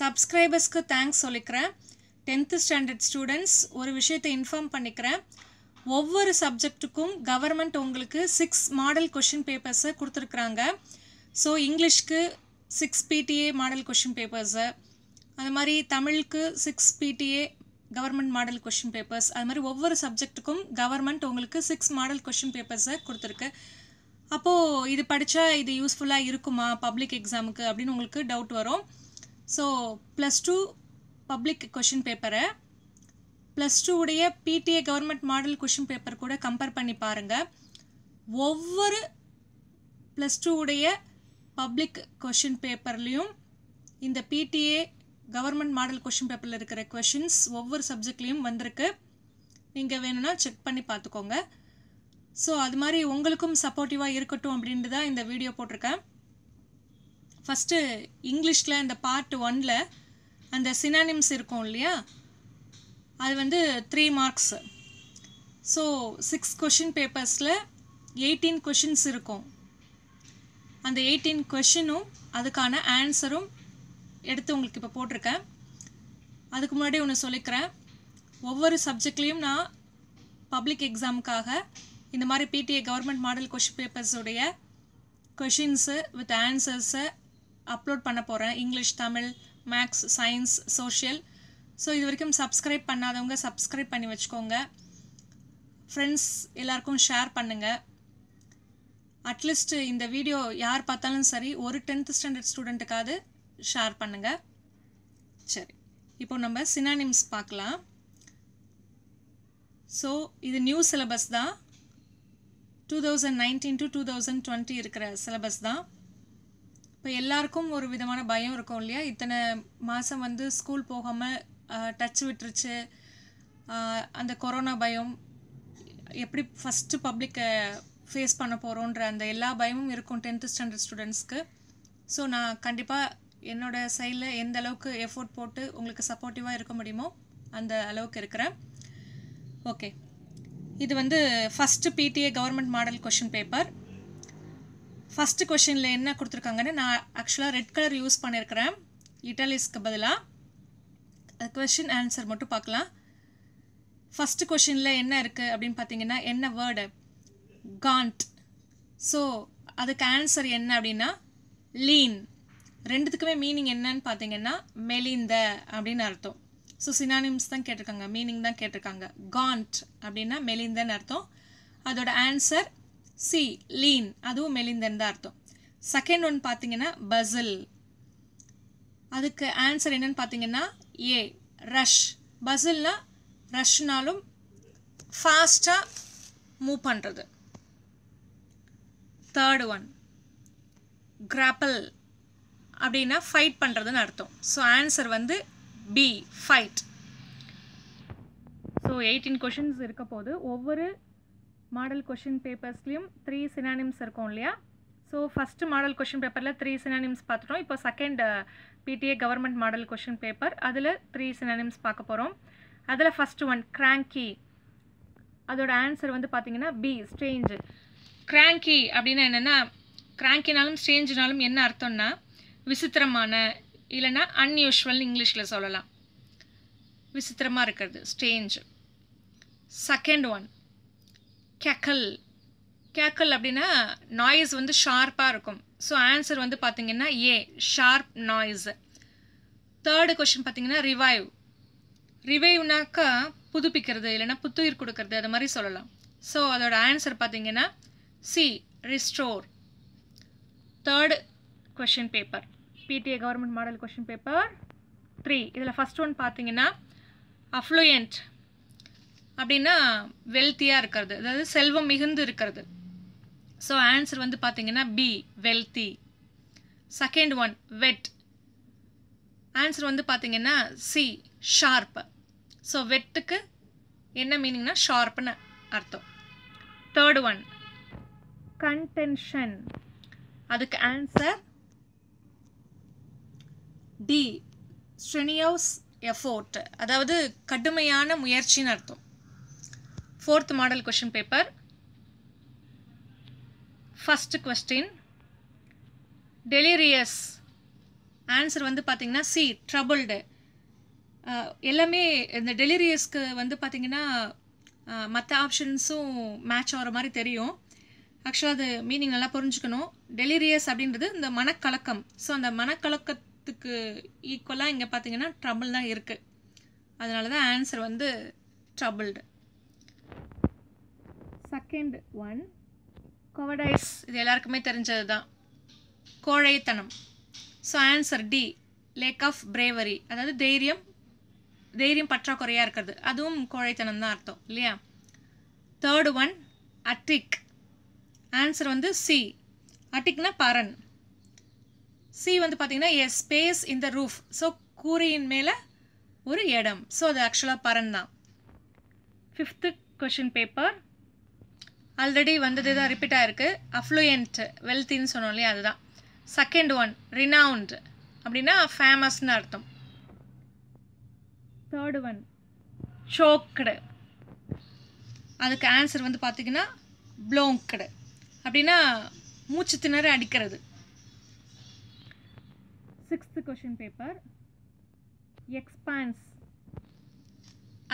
சப்ஸ்கிரைபர்ஸ்க்கு thanks சொல்லிக்கிறேன் tenth standard students ஒரு விஷயத்தை இன்ஃபார்ம் பண்ணிக்கிறேன் ஒவ்வொரு சப்ஜெக்ட்டுக்கும் கவர்மெண்ட் உங்களுக்கு சிக்ஸ் மாடல் கொஷின் பேப்பர்ஸை கொடுத்துருக்குறாங்க ஸோ இங்கிலீஷ்க்கு six PTA model question papers அது மாதிரி தமிழுக்கு six PTA government model question papers அது மாதிரி ஒவ்வொரு சப்ஜெக்ட்டுக்கும் கவர்மெண்ட் உங்களுக்கு சிக்ஸ் மாடல் கொஷின் பேப்பர்ஸை கொடுத்துருக்கு அப்போது இது படித்தா இது யூஸ்ஃபுல்லாக இருக்குமா பப்ளிக் எக்ஸாமுக்கு அப்படின்னு உங்களுக்கு டவுட் வரும் so plus two public question பேப்பரை ப்ளஸ் டூ உடைய PTA government model question paper கூட கம்பேர் பண்ணி பாருங்கள் ஒவ்வொரு ப்ளஸ் டூ உடைய பப்ளிக் கொஷின் பேப்பர்லேயும் இந்த பிடிஏ கவர்மெண்ட் மாடல் கொஷின் பேப்பரில் இருக்கிற கொஷின்ஸ் ஒவ்வொரு சப்ஜெக்ட்லேயும் வந்திருக்கு நீங்கள் வேணும்னா செக் பண்ணி பார்த்துக்கோங்க ஸோ அது மாதிரி உங்களுக்கும் சப்போர்ட்டிவாக இருக்கட்டும் அப்படின்ட்டு தான் இந்த வீடியோ போட்டிருக்கேன் ஃபஸ்ட்டு இங்கிலீஷில் இந்த பார்ட் ஒனில் அந்த சினானிம்ஸ் இருக்கும் இல்லையா அது வந்து three marks so six question பேப்பர்ஸில் எயிட்டீன் கொஷின்ஸ் இருக்கும் அந்த எயிட்டீன் கொஷினும் அதுக்கான ஆன்சரும் எடுத்து உங்களுக்கு இப்போ போட்டிருக்கேன் அதுக்கு முன்னாடி ஒன்று சொல்லிக்கிறேன் ஒவ்வொரு சப்ஜெக்ட்லேயும் நான் பப்ளிக் எக்ஸாமுக்காக இந்த மாதிரி பிடிஏ கவர்மெண்ட் மாடல் கொஷின் பேப்பர்ஸுடைய கொஷின்ஸு வித் ஆன்சர்ஸு அப்லோட் பண்ண போகிறேன் English Tamil maths science social so இது வரைக்கும் சப்ஸ்கிரைப் பண்ணாதவங்க சப்ஸ்கிரைப் பண்ணி வச்சுக்கோங்க ஃப்ரெண்ட்ஸ் எல்லாருக்கும் ஷேர் பண்ணுங்கள் அட்லீஸ்ட்டு இந்த வீடியோ யார் பார்த்தாலும் சரி ஒரு டென்த் ஸ்டாண்டர்ட் ஸ்டூடெண்ட்டுக்காவது ஷேர் பண்ணுங்கள் சரி இப்போ நம்ம சினானிம்ஸ் பார்க்கலாம் ஸோ இது நியூ சிலபஸ் தான் two thousand nineteen to two thousand twenty இருக்கிற சிலபஸ் தான் இப்போ எல்லாருக்கும் ஒரு விதமான பயம் இருக்கும் இல்லையா இத்தனை மாதம் வந்து ஸ்கூல் போகாமல் டச் விட்டுருச்சு அந்த கொரோனா பயம் எப்படி ஃபஸ்ட்டு பப்ளிக்கை ஃபேஸ் பண்ண போகிறோன்ற அந்த எல்லா பயமும் இருக்கும் டென்த்து ஸ்டாண்டர்ட் ஸ்டூடெண்ட்ஸ்க்கு ஸோ நான் கண்டிப்பாக என்னோடய சைடில் எந்த அளவுக்கு எஃபோர்ட் போட்டு உங்களுக்கு சப்போர்ட்டிவாக இருக்க முடியுமோ அந்த அளவுக்கு இருக்கிறேன் ஓகே இது வந்து first PTA government model question paper first கொஷினில் என்ன கொடுத்துருக்காங்கன்னு நான் ஆக்சுவலாக ரெட் கலர் யூஸ் பண்ணியிருக்கிறேன் இட்டாலிஸ்க்கு பதிலாக கொஷின் ஆன்சர் மட்டும் பார்க்கலாம் ஃபஸ்ட்டு கொஷினில் என்ன இருக்குது அப்படின்னு பார்த்தீங்கன்னா என்ன வேர்டு காண்ட் ஸோ அதுக்கு ஆன்சர் என்ன அப்படின்னா லீன் ரெண்டுத்துக்குமே மீனிங் என்னன்னு பார்த்தீங்கன்னா மெலிந்த அப்படின்னு அர்த்தம் ஸோ சினானிம்ஸ் தான் கேட்டிருக்காங்க மீனிங் தான் கேட்டிருக்காங்க காண்ட் அப்படின்னா மெலிந்தன்னு அர்த்தம் அதோட ஆன்சர் சி லீன் அதுவும் மெலிந்தன் தான் அர்த்தம் செகண்ட் ஒன் பார்த்தீங்கன்னா பசில் அதுக்கு ஆன்சர் என்னன்னு பார்த்தீங்கன்னா ஏ ரஷ் பசில்னா ரஷ்னாலும் ஃபாஸ்ட்டாக மூவ் பண்ணுறது தேர்டு ஒன் கிராப்பல் அப்படின்னா ஃபைட் பண்ணுறதுன்னு அர்த்தம் ஸோ ஆன்சர் வந்து B fight so eighteen questions இருக்க போது ஒவ்வொரு மாடல் கொஷின் பேப்பர்ஸ்லேயும் த்ரீ சினானிம்ஸ் இருக்கும் இல்லையா ஸோ ஃபஸ்ட்டு மாடல் கொஷின் பேப்பரில் த்ரீ சினானிம்ஸ் பார்த்துட்டோம் இப்போ second PTA government model question paper அதில் த்ரீ சினானிம்ஸ் பார்க்க போகிறோம் அதில் ஃபஸ்ட்டு ஒன் கிராங்கி அதோட ஆன்சர் வந்து பார்த்தீங்கன்னா பி ஸ்ட்ரேஞ்சு கிராங்கி அப்படின்னா என்னென்னா கிராங்கினாலும் ஸ்ட்ரேஞ்சுனாலும் என்ன அர்த்தம்னா விசித்திரமான இல்லைன்னா அன்யூஷுவல்னு இங்கிலீஷில் சொல்லலாம் விசித்திரமாக இருக்கிறது strange second one cackle cackle அப்படின்னா நாய்ஸ் வந்து ஷார்ப்பாக இருக்கும் ஸோ ஆன்சர் வந்து பார்த்தீங்கன்னா A sharp noise third question பார்த்தீங்கன்னா ரிவைவ் ரிவைவ்னாக்கா புதுப்பிக்கிறது இல்லைனா புத்துயிர் கொடுக்கறது அது மாதிரி சொல்லலாம் ஸோ அதோட ஆன்சர் பார்த்தீங்கன்னா C restore third question paper PTA government model question paper three இதில் ஃபஸ்ட் ஒன் பார்த்தீங்கன்னா அஃப்ளூயண்ட் அப்படின்னா வெல்த்தியாக இருக்கிறது அதாவது செல்வம் மிகுந்து இருக்கிறது ஸோ ஆன்சர் வந்து பார்த்தீங்கன்னா B wealthy second one whet answer வந்து பார்த்தீங்கன்னா சி ஷார்ப்பு ஸோ வெட்டுக்கு என்ன மீனிங்னா ஷார்ப்னு அர்த்தம் தேர்ட் ஒன் கன்டென்ஷன் அதுக்கு ஆன்சர் டி ஸ்ட்ரெனியோஸ் எஃபோர்ட் அதாவது கடுமையான முயற்சின்னு அர்த்தம் fourth model question paper. First question. Delirious. Answer வந்து பார்த்திங்கன்னா சி Troubled. எல்லாமே இந்த டெலிரியஸ்க்கு வந்து பார்த்தீங்கன்னா மற்ற ஆப்ஷன்ஸும் மேட்ச் ஆகிற மாதிரி தெரியும் ஆக்சுவலாக அது மீனிங் நல்லா புரிஞ்சுக்கணும் டெலிரியஸ் அப்படின்றது இந்த மனக்கலக்கம் ஸோ அந்த மனக்கலக்கத்துக்கு ஈக்குவலாக இங்கே பார்த்தீங்கன்னா ட்ரபுள் தான் இருக்குது அதனால தான் ஆன்சர் வந்து ட்ரபுள்டு செகண்ட் ஒன் கோவடைஸ் இது எல்லாருக்குமே தெரிஞ்சது தான் கோழைத்தனம் so answer D lack of bravery அதாவது தைரியம் தைரியம் பற்றாக்குறையாக இருக்கிறது அதுவும் கோழைத்தனம் தான் அர்த்தம் இல்லையா தேர்டு ஒன் அட்டிக் ஆன்சர் வந்து சி அட்டிக்னா பரன் சி வந்து பார்த்திங்கன்னா a space in the roof so கூரையின் மேலே ஒரு இடம் ஸோ அது ஆக்சுவலாக பரன் தான் ஃபிஃப்த்து கொஷின் பேப்பர் ஆல்ரெடி வந்தது தான் ரிப்பீட் ஆயிருக்கு அஃப்ளூயன்ட் வெல்த்தின்னு சொன்னோம் இல்லையா அதுதான் செகண்ட் ஒன் ரினவுண்ட் அப்படின்னா ஃபேமஸ்னு அர்த்தம் தேர்டு ஒன் சோக்கடு அதுக்கு ஆன்சர் வந்து பார்த்திங்கன்னா ப்ளோங்கடு அப்படின்னா மூச்சு திணற அடிக்கிறது சிக்ஸ்த்து கொஷின் பேப்பர் எக்ஸ்பான்ஸ்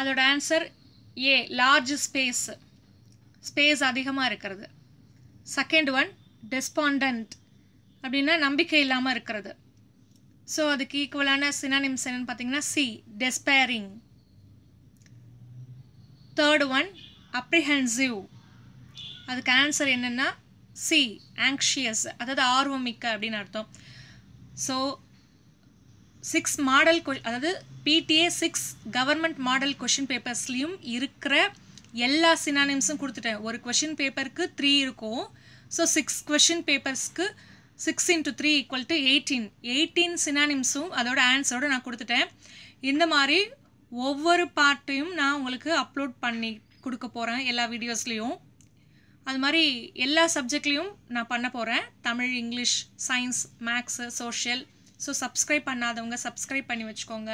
அதோட answer A large space space அதிகமாக இருக்கிறது செகண்ட் ஒன் டெஸ்பாண்டன்ட் அப்படின்னா நம்பிக்கை இல்லாமல் இருக்கிறது ஸோ அதுக்கு ஈக்குவலான சினானிம்ஸ் என்னென்னு பார்த்தீங்கன்னா C despairing third one apprehensive அதுக்கு ஆன்சர் என்னென்னா சி ஆங்ஷியஸ் அதாவது ஆர்வமிக்க அப்படின்னு அர்த்தம் ஸோ சிக்ஸ் மாடல் அதாவது PTA six government model question பேப்பர்ஸ்லேயும் இருக்கிற எல்லா சினானிம்ஸும் கொடுத்துட்டேன் ஒரு கொஷின் பேப்பருக்கு த்ரீ இருக்கும் ஸோ சிக்ஸ் கொஷின் பேப்பர்ஸ்க்கு six into three equal to eighteen eighteen சினானிம்ஸும் அதோட ஆன்சரோடு நான் கொடுத்துட்டேன் இந்த மாதிரி ஒவ்வொரு பார்ட்டையும் நான் உங்களுக்கு அப்லோட் பண்ணி கொடுக்க போகிறேன் எல்லா வீடியோஸ்லேயும் அது மாதிரி எல்லா சப்ஜெக்ட்லேயும் நான் பண்ண போகிறேன் Tamil English science maths social so subscribe பண்ணாதவங்க சப்ஸ்கிரைப் பண்ணி வச்சுக்கோங்க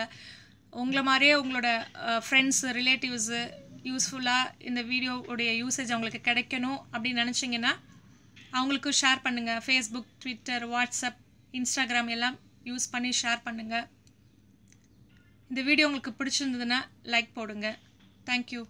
உங்களை மாதிரியே உங்களோட ஃப்ரெண்ட்ஸு ரிலேட்டிவ்ஸு யூஸ்ஃபுல்லாக இந்த வீடியோவுடைய யூசேஜ் அவங்களுக்கு கிடைக்கணும் அப்படின்னு நினச்சிங்கன்னா அவங்களுக்கும் ஷேர் பண்ணுங்கள் ஃபேஸ்புக் ட்விட்டர் வாட்ஸ்அப் இன்ஸ்டாகிராம் எல்லாம் யூஸ் பண்ணி ஷேர் பண்ணுங்கள் இந்த வீடியோ உங்களுக்கு பிடிச்சிருந்ததுன்னா லைக் போடுங்க தேங்க்யூ